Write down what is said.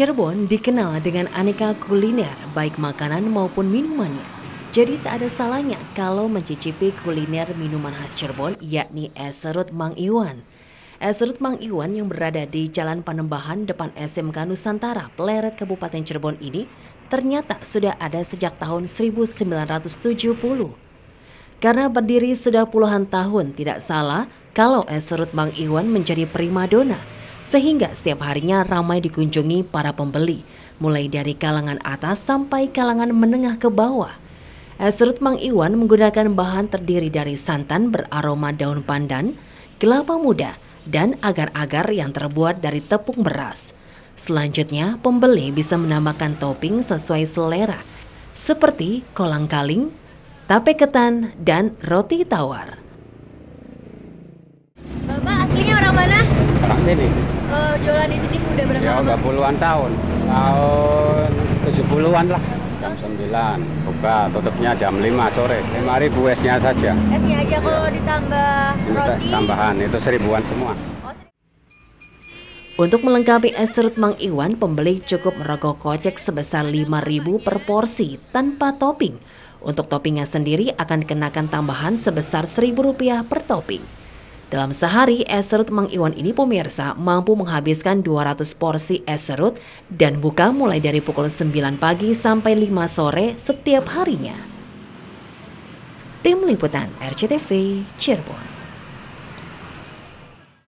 Cirebon dikenal dengan aneka kuliner, baik makanan maupun minumannya. Jadi tak ada salahnya kalau mencicipi kuliner minuman khas Cirebon, yakni es serut Mang Iwan. Es serut Mang Iwan yang berada di Jalan Panembahan depan SMK Nusantara, Pleret, Kabupaten Cirebon ini ternyata sudah ada sejak tahun 1970. Karena berdiri sudah puluhan tahun, tidak salah kalau es serut Mang Iwan menjadi primadona sehingga setiap harinya ramai dikunjungi para pembeli, mulai dari kalangan atas sampai kalangan menengah ke bawah. Es serut Mang Iwan menggunakan bahan terdiri dari santan beraroma daun pandan, kelapa muda, dan agar-agar yang terbuat dari tepung beras. Selanjutnya, pembeli bisa menambahkan topping sesuai selera, seperti kolang-kaling, tape ketan, dan roti tawar. Bapak aslinya orang mana? Orang sini uh, jualan di sini udah berapa ya, lama? Ya, puluhan tahun. Tahun 70-an lah. Jam 9 buka, tutupnya jam 5 sore. ribu esnya saja. Esnya aja ya. ditambah roti. Tambahan itu seribuan semua. Oh, Untuk melengkapi es serut Mang Iwan, pembeli cukup merogoh kocek sebesar 5000 per porsi tanpa topping. Untuk toppingnya sendiri akan dikenakan tambahan sebesar Rp1.000 per topping. Dalam sehari, es serut Mang Iwan ini pemirsa mampu menghabiskan 200 porsi es serut dan buka mulai dari pukul 9 pagi sampai 5 sore setiap harinya. Tim Liputan RCTV Cirebon